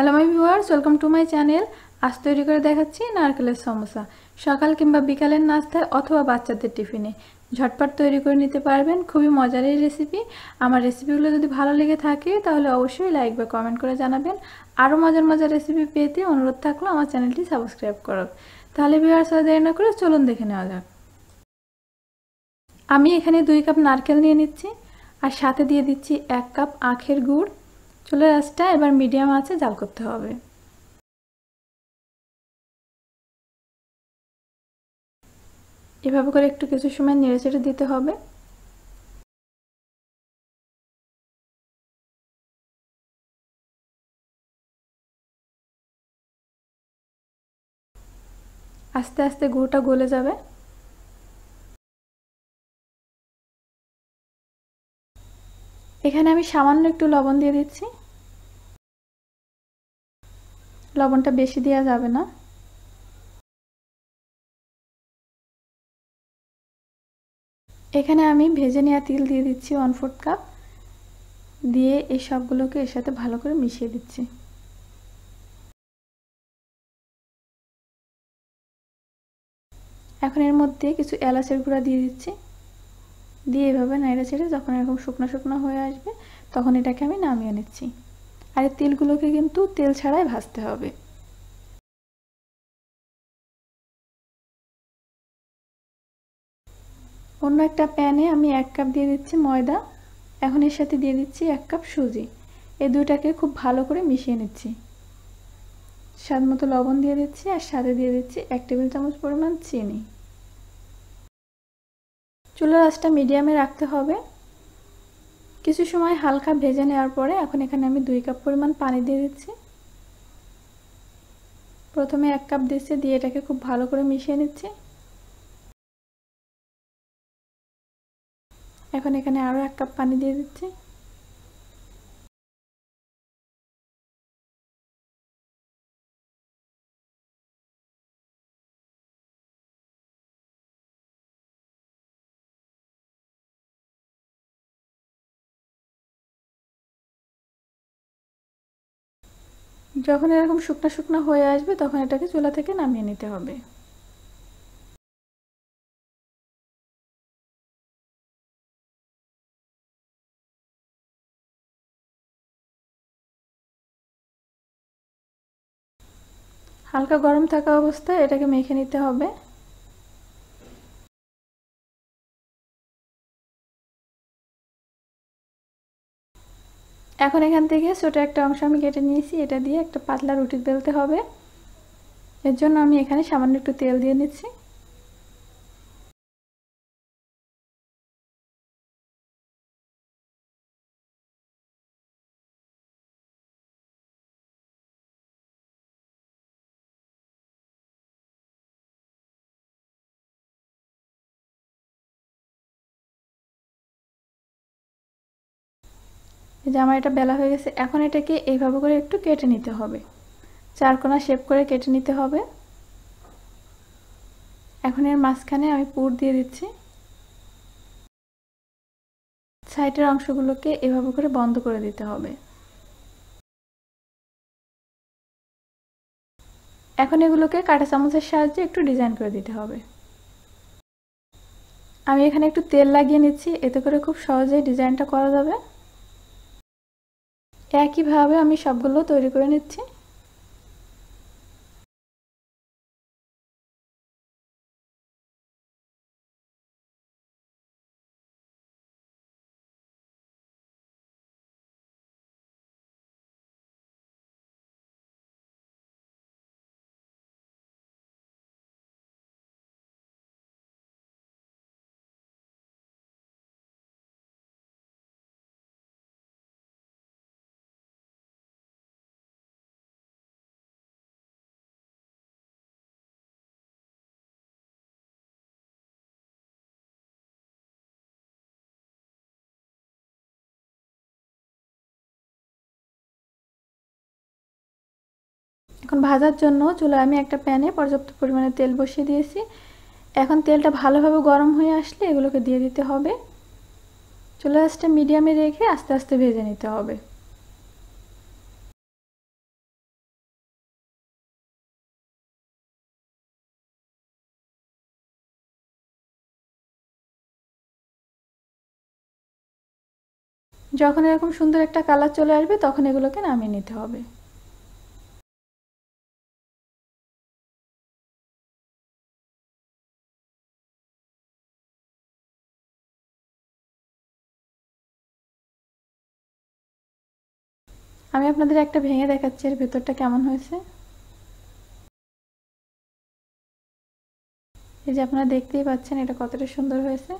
hello my viewers welcome to my channel আজ তৈরি করে দেখাচ্ছি নারকেলের সমস্যা সকাল কিংবা বিকালের নাস্তায় অথবা বাচ্চাদের টিফিনে ঝটপট তৈরি করে নিতে পারবেন খুবই মজার এই রেসিপি আমার রেসিপিগুলো যদি ভালো লেগে থাকে তাহলে অবশ্যই লাইক বা কমেন্ট করে জানাবেন আরও মজার মজার রেসিপি পেতে অনুরোধ থাকলো আমার চ্যানেলটি সাবস্ক্রাইব করুন তাহলে ভিউয়ার্স দেরি না করে চলুন দেখে নেওয়া যাক আমি এখানে দুই কাপ নারকেল নিয়ে নিচ্ছি আর সাথে দিয়ে দিচ্ছি এক কাপ আখের গুড় চুলের আঁচটা এবার মিডিয়াম আছে জাল করতে হবে এভাবে করে একটু কিছু সময় নেড়েচেড়ে দিতে হবে আস্তে আস্তে গুঁড়োটা গলে যাবে এখানে আমি সামান্য একটু লবণ দিয়ে দিচ্ছি লবণটা বেশি দেওয়া যাবে না এখানে আমি ভেজে নেওয়া তিল দিয়ে দিচ্ছি ওয়ান ফোর্থ কাপ দিয়ে এই সবগুলোকে এর সাথে ভালো করে মিশিয়ে দিচ্ছি এখন এর মধ্যে কিছু এলাচের গুঁড়া দিয়ে দিচ্ছি দিয়ে এভাবে নাইড়া ছেড়ে যখন এরকম শুকনো শুকনো হয়ে আসবে তখন এটাকে আমি নামিয়ে নিচ্ছি আর এই তেলগুলোকে কিন্তু তেল ছাড়াই ভাজতে হবে অন্য একটা প্যানে আমি এক কাপ দিয়ে দিচ্ছি ময়দা এখন এর সাথে দিয়ে দিচ্ছি এক কাপ সুজি এই দুইটাকে খুব ভালো করে মিশিয়ে নিচ্ছি স্বাদ মতো লবণ দিয়ে দিচ্ছি আর সাথে দিয়ে দিচ্ছি এক টেবিল চামচ পরিমাণ চিনি চুলার আঁচটা মিডিয়ামে রাখতে হবে কিছু সময় হালকা ভেজে নেওয়ার পরে এখন এখানে আমি দুই কাপ পরিমাণ পানি দিয়ে দিচ্ছি প্রথমে এক কাপ দিচ্ছি দিয়ে এটাকে খুব ভালো করে মিশিয়ে নিচ্ছি এখন এখানে আরও এক কাপ পানি দিয়ে দিচ্ছি যখন এরকম শুকনা শুকনা হয়ে আসবে তখন এটাকে চুলা থেকে নামিয়ে নিতে হবে হালকা গরম থাকা অবস্থায় এটাকে মেখে নিতে হবে এখন এখান থেকে ছোটো একটা অংশ আমি কেটে নিয়েছি এটা দিয়ে একটা পাতলা রুটি বেলতে হবে এর জন্য আমি এখানে সামান্য একটু তেল দিয়ে নিচ্ছি এই যে আমার এটা বেলা হয়ে গেছে এখন এটাকে এইভাবে করে একটু কেটে নিতে হবে চারকোনা শেপ করে কেটে নিতে হবে এখন এর মাঝখানে আমি পুর দিয়ে দিচ্ছি সাইটের অংশগুলোকে এভাবে করে বন্ধ করে দিতে হবে এখন এগুলোকে কাটা চামচের সাহায্যে একটু ডিজাইন করে দিতে হবে আমি এখানে একটু তেল লাগিয়ে নিচ্ছি এতে করে খুব সহজেই ডিজাইনটা করা যাবে একইভাবে আমি সবগুলো তৈরি করে নিচ্ছি এখন ভাজার জন্য চুলায় আমি একটা প্যানে পর্যাপ্ত পরিমাণে তেল বসিয়ে দিয়েছি এখন তেলটা ভালোভাবে গরম হয়ে আসলে এগুলোকে দিয়ে দিতে হবে চুলা আঁচটা মিডিয়ামে রেখে আস্তে আস্তে ভেজে নিতে হবে যখন এরকম সুন্দর একটা কালার চলে আসবে তখন এগুলোকে নামিয়ে নিতে হবে আমি আপনাদের একটা ভেঙে দেখাচ্ছি এর ভেতরটা কেমন হয়েছে এই যে আপনারা দেখতেই পাচ্ছেন এটা কতটা সুন্দর হয়েছে